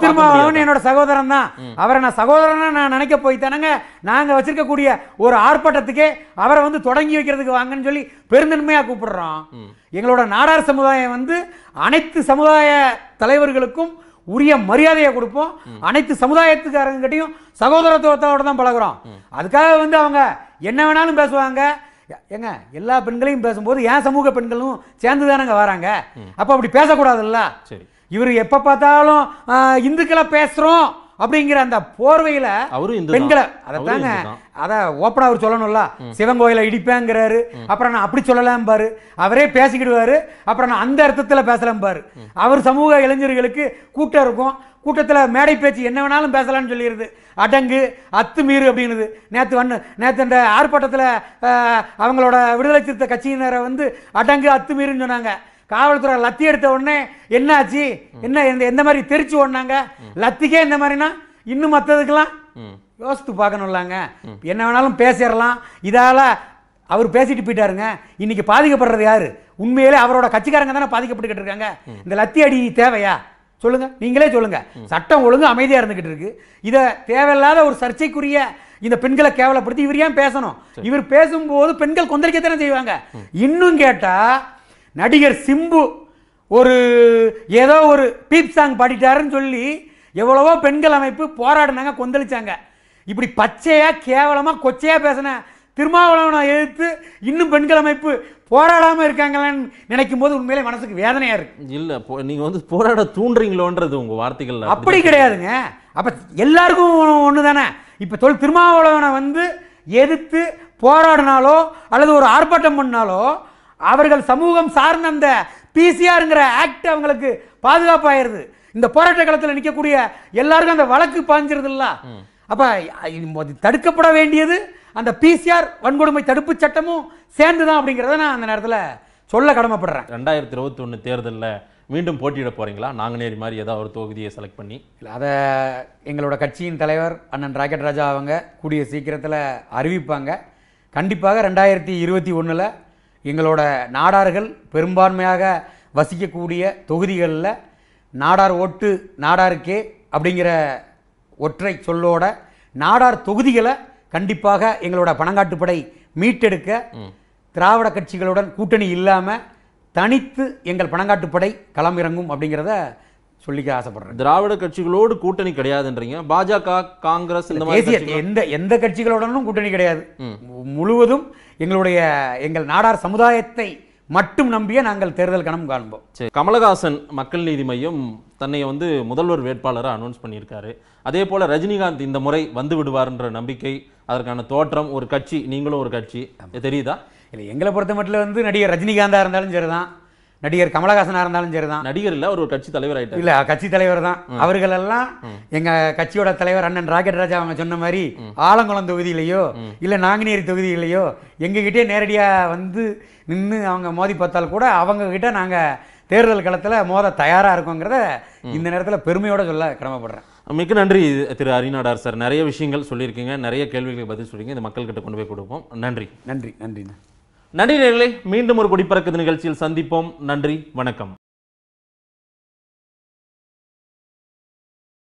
திருமாவளவன் என்னோட சகோதரன் தான் அவரை நான் சகோதரனா நான் நினைக்க போய் தானங்க நாங்க வச்சிருக்கக்கூடிய ஒரு ஆர்ப்பாட்டத்துக்கே அவரை வந்து தொடங்கி வைக்கிறதுக்கு வாங்கன்னு சொல்லி பெருந்தன்மையா கூப்பிடுறோம் எங்களோட நாடார் சமுதாயம் வந்து அனைத்து சமுதாய தலைவர்களுக்கும் உரிய மரியாதையை கொடுப்போம் அனைத்து சமுதாயத்துக்காரங்கிட்டையும் சகோதரத்துவத்தோட தான் பழகுறோம் அதுக்காக வந்து அவங்க என்ன வேணாலும் பேசுவாங்க ஏங்க எல்லா பெண்களையும் பேசும்போது ஏன் சமூக பெண்களும் சேர்ந்து தானங்க வராங்க அப்போ அப்படி பேசக்கூடாதுல்ல சரி இவர் எப்போ பார்த்தாலும் இந்துக்களை பேசுகிறோம் அப்படிங்கிற அந்த போர்வையில அவரும் பெண்களை தாங்க அதை ஓப்பனா அவர் சொல்லணும்ல சிவன் கோயில இடிப்பேங்கிறாரு அப்புறம் நான் அப்படி சொல்லலாம் பாரு அவரே பேசிக்கிடுவாரு அப்புறம் நான் அந்த அர்த்தத்தில் பேசலாம் பாரு அவர் சமூக இளைஞர்களுக்கு கூட்டம் இருக்கும் கூட்டத்தில் மேடை பேச்சு என்ன வேணாலும் பேசலாம்னு சொல்லிடுது அடங்கு அத்துமீறு அப்படின்னுது நேற்று வந்து நேற்று இந்த ஆர்ப்பாட்டத்தில் அவங்களோட விடுதலை சிறுத்தை கட்சியினரை வந்து அடங்கு அத்துமீறுன்னு சொன்னாங்க காவல்துறை லத்தி எடுத்த உடனே என்னாச்சு என்ன எந்த எந்த மாதிரி தெரிச்சு ஓடினாங்க லத்திக்கே இந்த மாதிரினா இன்னும் மற்றதுக்கெல்லாம் யோசித்து பார்க்கணும்லாங்க என்ன வேணாலும் பேசிடலாம் இதால் அவர் பேசிட்டு போயிட்டாருங்க இன்னைக்கு பாதிக்கப்படுறது யாரு உண்மையிலே அவரோட கட்சிக்காரங்க தானே பாதிக்கப்பட்டுக்கிட்டு இருக்காங்க இந்த லத்தி அடி தேவையா சொல்லுங்க நீங்களே சொல்லுங்க சட்டம் ஒழுங்கு அமைதியாக இருந்துகிட்டு இருக்கு இதை தேவையில்லாத ஒரு சர்ச்சைக்குரிய இந்த பெண்களை கேவலப்படுத்தி இவர் ஏன் பேசணும் இவர் பேசும்போது பெண்கள் கொந்தளிக்கத்தானே செய்வாங்க இன்னும் கேட்டால் நடிகர் சிம்பு ஒரு ஏதோ ஒரு பீப் சாங் பாடிட்டாருன்னு சொல்லி எவ்வளவோ பெண்கள் அமைப்பு போராடினாங்க கொந்தளிச்சாங்க இப்படி பச்சையாக கேவலமாக கொச்சையாக பேசின திருமாவளவனை எதிர்த்து இன்னும் பெண்கள் அமைப்பு போராடாமல் இருக்காங்களான்னு நினைக்கும் போது உண்மையிலே மனசுக்கு வேதனையாக இருக்கு இல்லை நீங்கள் வந்து போராட தூண்டுறீங்களோன்றது உங்கள் வார்த்தைகள் அப்படி கிடையாதுங்க அப்போ எல்லாருக்கும் ஒன்று தானே இப்போ தொழில் திருமாவளவனை வந்து எதிர்த்து போராடினாலோ அல்லது ஒரு ஆர்ப்பாட்டம் பண்ணாலோ அவர்கள் சமூகம் சார்ந்த அந்த பிசிஆருங்கிற ஆக்ட் அவங்களுக்கு பாதுகாப்பாயிருது இந்த போராட்ட களத்தில் நிற்கக்கூடிய எல்லாருக்கும் அந்த வழக்கு பாஞ்சிருதுல்ல அப்போ தடுக்கப்பட வேண்டியது அந்த பிசிஆர் வன்கொடுமை தடுப்பு சட்டமும் சேர்ந்து தான் அப்படிங்கிறத நான் அந்த நேரத்தில் சொல்ல கடமைப்படுறேன் ரெண்டாயிரத்தி இருபத்தி ஒன்று தேர்தலில் மீண்டும் போட்டியிட போகிறீங்களா நாங்கநேரி மாதிரி ஏதாவது ஒரு தொகுதியை செலக்ட் பண்ணி இல்லை அதை எங்களோட கட்சியின் தலைவர் அண்ணன் ராக்கெட் ராஜா அவங்க கூடிய சீக்கிரத்தில் அறிவிப்பாங்க கண்டிப்பாக ரெண்டாயிரத்தி இருபத்தி ஒன்றில் எங்களோட நாடார்கள் பெரும்பான்மையாக வசிக்கக்கூடிய தொகுதிகளில் நாடார் ஓட்டு நாடாருக்கே அப்படிங்கிற ஒற்றை சொல்லோட நாடார் தொகுதிகளை கண்டிப்பாக எங்களோட பணங்காட்டுப்படை மீட்டெடுக்க திராவிட கட்சிகளுடன் கூட்டணி இல்லாமல் தனித்து எங்கள் பணங்காட்டுப்படை களம் இறங்கும் அப்படிங்கிறத சொல்லிக்க ஆசைப்படுறேன் திராவிட கட்சிகளோடு கூட்டணி கிடையாதுன்றீங்க பாஜக காங்கிரஸ் இந்த எந்த எந்த கட்சிகளுடனும் கூட்டணி கிடையாது முழுவதும் எங்களுடைய எங்கள் நாடார் சமுதாயத்தை மட்டும் நம்பிய நாங்கள் தேர்தல் கணம் காண்போம் சரி கமலஹாசன் மக்கள் நீதி மையம் தன்னை வந்து முதல்வர் வேட்பாளராக அனௌன்ஸ் பண்ணியிருக்காரு அதே போல் ரஜினிகாந்த் இந்த முறை வந்து விடுவார்ன்ற நம்பிக்கை அதற்கான தோற்றம் ஒரு கட்சி நீங்களும் ஒரு கட்சி தெரியுதா இல்லை எங்களை பொறுத்த மட்டும் வந்து நடிகர் ரஜினிகாந்தாக இருந்தாலும் சரிதான் நடிகர் கமலஹாசனா இருந்தாலும் சரி தான் நடிகர் இல்லை ஒரு கட்சி தலைவர் ஆகிட்டார் இல்லை கட்சி தலைவர் தான் அவர்கள் எல்லாம் எங்க கட்சியோட தலைவர் அண்ணன் ராக்கெட் ராஜா அவங்க சொன்ன மாதிரி ஆலங்குளம் தொகுதியிலையோ இல்லை நாங்குநேரி தொகுதியிலையோ எங்ககிட்டே நேரடியாக வந்து நின்று அவங்க மோதி பார்த்தால் கூட அவங்க கிட்ட நாங்க தேர்தல் களத்தில் மோத தயாராக இருக்கோங்கிறத இந்த நேரத்தில் பெருமையோட சொல்ல கிரமப்படுறேன் மிக்க நன்றி திரு அரிநாடார் சார் நிறைய விஷயங்கள் சொல்லியிருக்கீங்க நிறைய கேள்விகளுக்கு பதில் சொல்லிங்க இது மக்கள்கிட்ட கொண்டு போய் கொடுப்போம் நன்றி நன்றி நன்றி நேர்களை மீண்டும் ஒரு குடிப்பறக்குது நிகழ்ச்சியில் சந்திப்போம் நன்றி வணக்கம்